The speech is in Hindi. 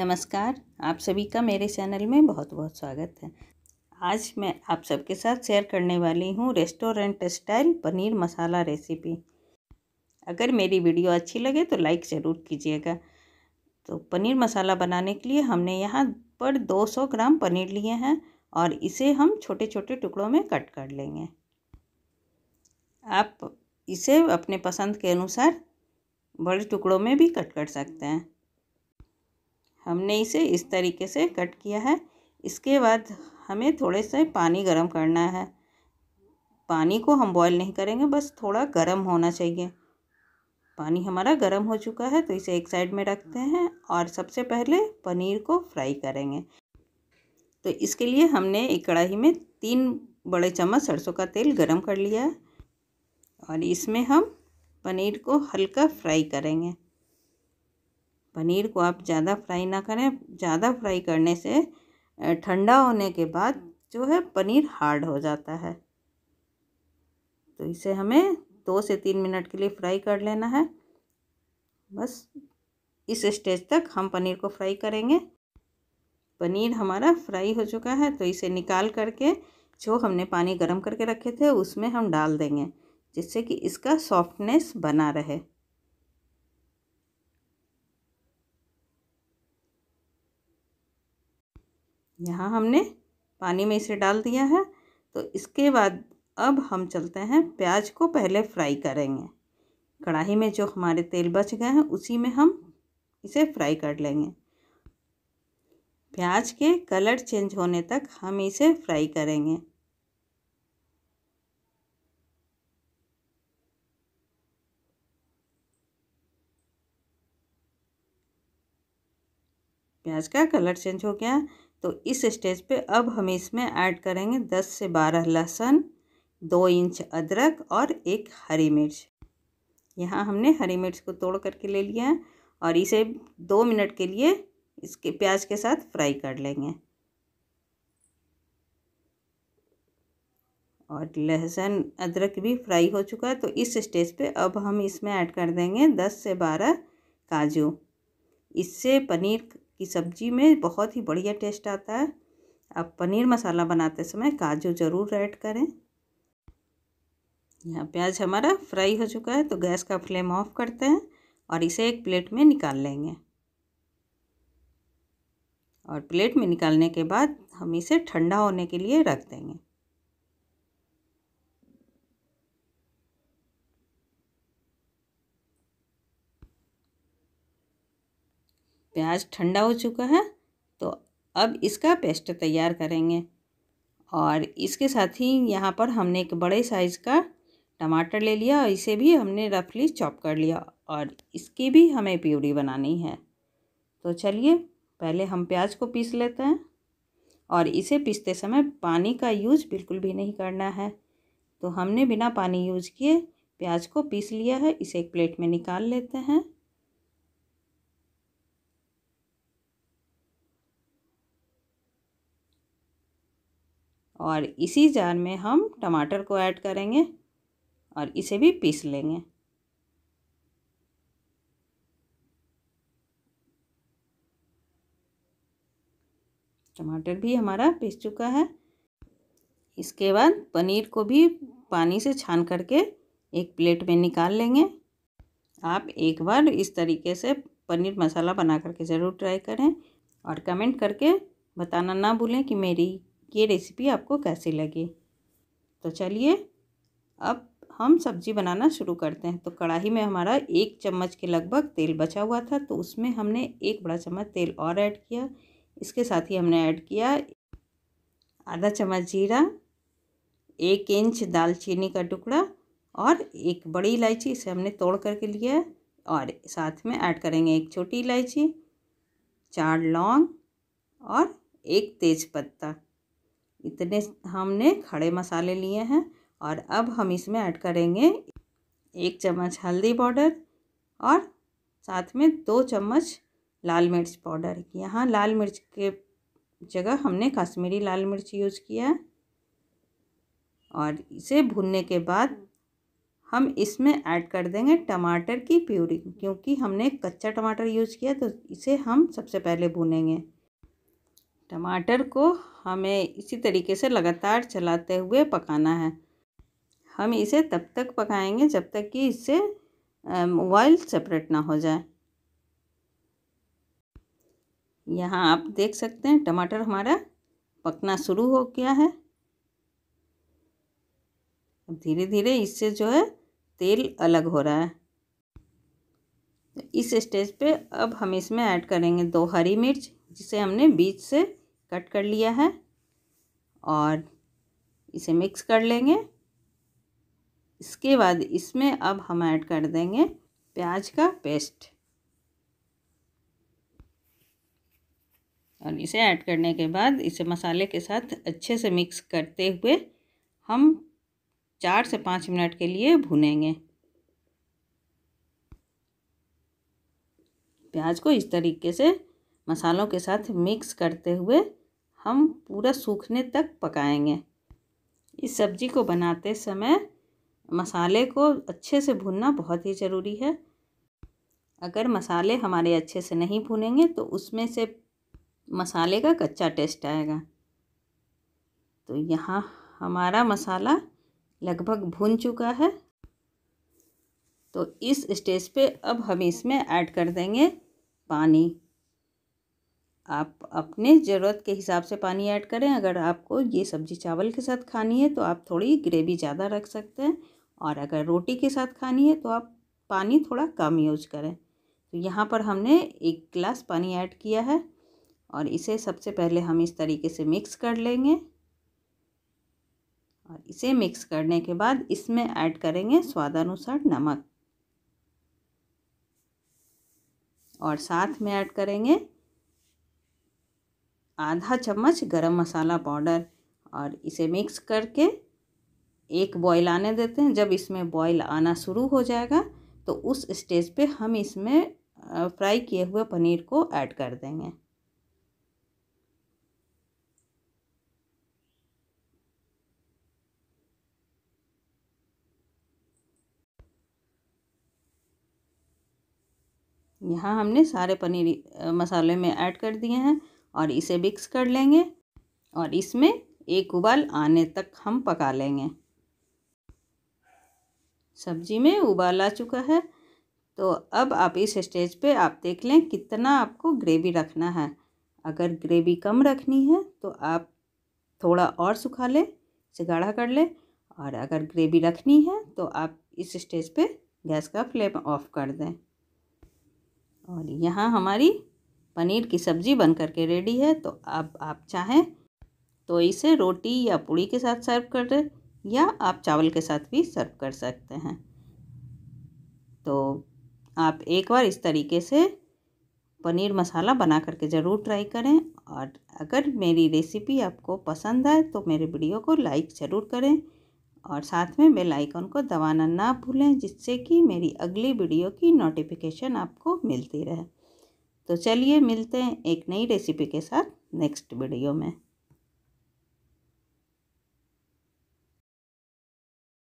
नमस्कार आप सभी का मेरे चैनल में बहुत बहुत स्वागत है आज मैं आप सबके साथ शेयर करने वाली हूँ restaurant style paneer masala recipe अगर मेरी वीडियो अच्छी लगे तो लाइक ज़रूर कीजिएगा तो पनीर मसाला बनाने के लिए हमने यहाँ पर 200 ग्राम पनीर लिए हैं और इसे हम छोटे छोटे टुकड़ों में कट कर लेंगे आप इसे अपने पसंद के अनुसार बड़े टुकड़ों में भी कट कर सकते हैं हमने इसे इस तरीके से कट किया है इसके बाद हमें थोड़े से पानी गर्म करना है पानी को हम बॉईल नहीं करेंगे बस थोड़ा गर्म होना चाहिए पानी हमारा गर्म हो चुका है तो इसे एक साइड में रखते हैं और सबसे पहले पनीर को फ्राई करेंगे तो इसके लिए हमने एक कढ़ाई में तीन बड़े चम्मच सरसों का तेल गरम कर लिया और इसमें हम पनीर को हल्का फ्राई करेंगे पनीर को आप ज़्यादा फ्राई ना करें ज़्यादा फ्राई करने से ठंडा होने के बाद जो है पनीर हार्ड हो जाता है तो इसे हमें दो से तीन मिनट के लिए फ्राई कर लेना है बस इस स्टेज तक हम पनीर को फ्राई करेंगे पनीर हमारा फ्राई हो चुका है तो इसे निकाल करके जो हमने पानी गर्म करके रखे थे उसमें हम डाल देंगे जिससे कि इसका सॉफ्टनेस बना रहे यहाँ हमने पानी में इसे डाल दिया है तो इसके बाद अब हम चलते हैं प्याज को पहले फ्राई करेंगे कढ़ाई में जो हमारे तेल बच गए हैं उसी में हम इसे फ्राई कर लेंगे प्याज के कलर चेंज होने तक हम इसे फ्राई करेंगे प्याज का कलर चेंज हो गया तो इस स्टेज पे अब हम इसमें ऐड करेंगे दस से बारह लहसुन दो इंच अदरक और एक हरी मिर्च यहाँ हमने हरी मिर्च को तोड़ करके ले लिया है और इसे दो मिनट के लिए इसके प्याज के साथ फ्राई कर लेंगे और लहसुन अदरक भी फ्राई हो चुका है तो इस स्टेज पे अब हम इसमें ऐड कर देंगे दस से बारह काजू इससे पनीर की सब्ज़ी में बहुत ही बढ़िया टेस्ट आता है आप पनीर मसाला बनाते समय काजू ज़रूर ऐड करें यहाँ प्याज हमारा फ्राई हो चुका है तो गैस का फ्लेम ऑफ करते हैं और इसे एक प्लेट में निकाल लेंगे और प्लेट में निकालने के बाद हम इसे ठंडा होने के लिए रख देंगे प्याज ठंडा हो चुका है तो अब इसका पेस्ट तैयार करेंगे और इसके साथ ही यहाँ पर हमने एक बड़े साइज़ का टमाटर ले लिया और इसे भी हमने रफली चॉप कर लिया और इसकी भी हमें प्यूरी बनानी है तो चलिए पहले हम प्याज को पीस लेते हैं और इसे पीसते समय पानी का यूज बिल्कुल भी नहीं करना है तो हमने बिना पानी यूज किए प्याज को पीस लिया है इसे एक प्लेट में निकाल लेते हैं और इसी जार में हम टमाटर को ऐड करेंगे और इसे भी पीस लेंगे टमाटर भी हमारा पीस चुका है इसके बाद पनीर को भी पानी से छान करके एक प्लेट में निकाल लेंगे आप एक बार इस तरीके से पनीर मसाला बना करके ज़रूर ट्राई करें और कमेंट करके बताना ना भूलें कि मेरी ये रेसिपी आपको कैसी लगी तो चलिए अब हम सब्ज़ी बनाना शुरू करते हैं तो कढ़ाई में हमारा एक चम्मच के लगभग तेल बचा हुआ था तो उसमें हमने एक बड़ा चम्मच तेल और ऐड किया इसके साथ ही हमने ऐड किया आधा चम्मच जीरा एक इंच दालचीनी का टुकड़ा और एक बड़ी इलायची इसे हमने तोड़ करके लिया है और साथ में ऐड करेंगे एक छोटी इलायची चार लौंग और एक तेज़पत्ता इतने हमने खड़े मसाले लिए हैं और अब हम इसमें ऐड करेंगे एक चम्मच हल्दी पाउडर और साथ में दो चम्मच लाल मिर्च पाउडर यहाँ लाल मिर्च के जगह हमने कश्मीरी लाल मिर्च यूज़ किया है और इसे भुनने के बाद हम इसमें ऐड कर देंगे टमाटर की प्यूरी क्योंकि हमने कच्चा टमाटर यूज़ किया तो इसे हम सबसे पहले भुनेंगे टमाटर को हमें इसी तरीके से लगातार चलाते हुए पकाना है हम इसे तब तक पकाएंगे जब तक कि इससे ऑयल सेपरेट ना हो जाए यहाँ आप देख सकते हैं टमाटर हमारा पकना शुरू हो गया है धीरे धीरे इससे जो है तेल अलग हो रहा है इस स्टेज पे अब हम इसमें ऐड करेंगे दो हरी मिर्च जिसे हमने बीच से कट कर लिया है और इसे मिक्स कर लेंगे इसके बाद इसमें अब हम ऐड कर देंगे प्याज का पेस्ट और इसे ऐड करने के बाद इसे मसाले के साथ अच्छे से मिक्स करते हुए हम चार से पाँच मिनट के लिए भुनेंगे प्याज को इस तरीके से मसालों के साथ मिक्स करते हुए हम पूरा सूखने तक पकाएंगे इस सब्ज़ी को बनाते समय मसाले को अच्छे से भूनना बहुत ही ज़रूरी है अगर मसाले हमारे अच्छे से नहीं भूनेंगे तो उसमें से मसाले का कच्चा टेस्ट आएगा तो यहाँ हमारा मसाला लगभग भून चुका है तो इस स्टेज पे अब हम इसमें ऐड कर देंगे पानी आप अपने ज़रूरत के हिसाब से पानी ऐड करें अगर आपको ये सब्ज़ी चावल के साथ खानी है तो आप थोड़ी ग्रेवी ज़्यादा रख सकते हैं और अगर रोटी के साथ खानी है तो आप पानी थोड़ा कम यूज करें तो यहाँ पर हमने एक गिलास पानी ऐड किया है और इसे सबसे पहले हम इस तरीके से मिक्स कर लेंगे और इसे मिक्स करने के बाद इसमें ऐड करेंगे स्वादानुसार नमक और साथ में ऐड करेंगे आधा चम्मच गरम मसाला पाउडर और इसे मिक्स करके एक बॉयल आने देते हैं जब इसमें बॉयल आना शुरू हो जाएगा तो उस स्टेज पे हम इसमें फ्राई किए हुए पनीर को ऐड कर देंगे यहाँ हमने सारे पनीर मसाले में ऐड कर दिए हैं और इसे मिक्स कर लेंगे और इसमें एक उबाल आने तक हम पका लेंगे सब्जी में उबाल आ चुका है तो अब आप इस स्टेज पे आप देख लें कितना आपको ग्रेवी रखना है अगर ग्रेवी कम रखनी है तो आप थोड़ा और सुखा लें इसे गाढ़ा कर लें और अगर ग्रेवी रखनी है तो आप इस स्टेज पे गैस का फ्लेम ऑफ कर दें और यहाँ हमारी पनीर की सब्ज़ी बन करके रेडी है तो अब आप चाहें तो इसे रोटी या पूड़ी के साथ सर्व कर दें या आप चावल के साथ भी सर्व कर सकते हैं तो आप एक बार इस तरीके से पनीर मसाला बना करके ज़रूर ट्राई करें और अगर मेरी रेसिपी आपको पसंद आए तो मेरे वीडियो को लाइक ज़रूर करें और साथ में बेल आइकन को दबाना ना भूलें जिससे कि मेरी अगली वीडियो की नोटिफिकेशन आपको मिलती रहे तो चलिए मिलते हैं एक नई रेसिपी के साथ नेक्स्ट वीडियो में